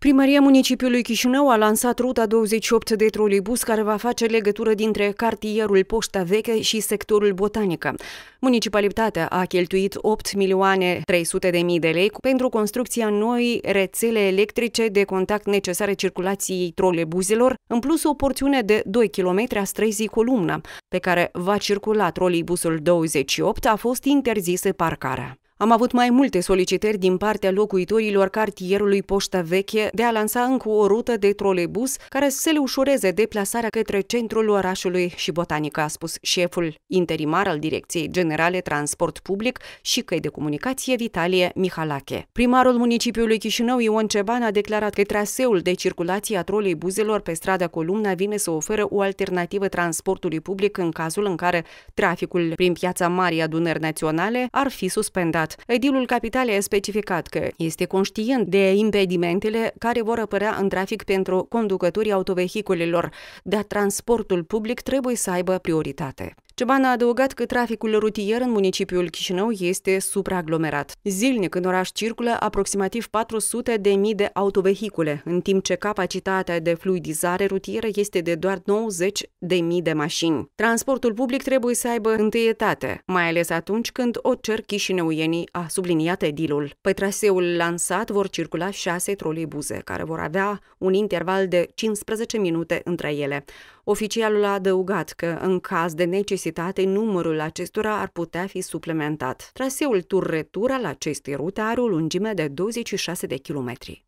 Primăria municipiului Chișinău a lansat ruta 28 de troleibus care va face legătură dintre cartierul Poșta Veche și sectorul Botanică. Municipalitatea a cheltuit 8 milioane 300 de mii de lei pentru construcția noi rețele electrice de contact necesare circulației troleibuzelor, în plus o porțiune de 2 km a străzii columna, pe care va circula troleibusul 28, a fost interzisă parcarea. Am avut mai multe solicitări din partea locuitorilor cartierului Poșta Veche de a lansa încă o rută de trolebus care să le ușureze deplasarea către centrul orașului și botanică, a spus șeful interimar al Direcției Generale Transport Public și Căi de Comunicație Vitalie Mihalache. Primarul municipiului Chișinău Ion Ceban a declarat că traseul de circulație a troleibuzelor pe strada Columna vine să oferă o alternativă transportului public în cazul în care traficul prin piața Maria Dunări Naționale ar fi suspendat stat. Edilul Capitalei a specificat că este conștient de impedimentele care vor apărea în trafic pentru conducătorii autovehiculelor, dar transportul public trebuie să aibă prioritate. Ceban a adăugat că traficul rutier în municipiul Chișinău este supraaglomerat. Zilnic în oraș circulă aproximativ 400 de mii de autovehicule, în timp ce capacitatea de fluidizare rutieră este de doar 90 de mii de mașini. Transportul public trebuie să aibă întâietate, mai ales atunci când o cer chișineuienii, a subliniat edilul. Pe traseul lansat vor circula șase troleibuze, care vor avea un interval de 15 minute între ele. Oficialul a adăugat că, în caz de necesitate, densitate, numărul acestora ar putea fi suplementat. Traseul tur-retur al acestei rute are o lungime de 26 de kilometri.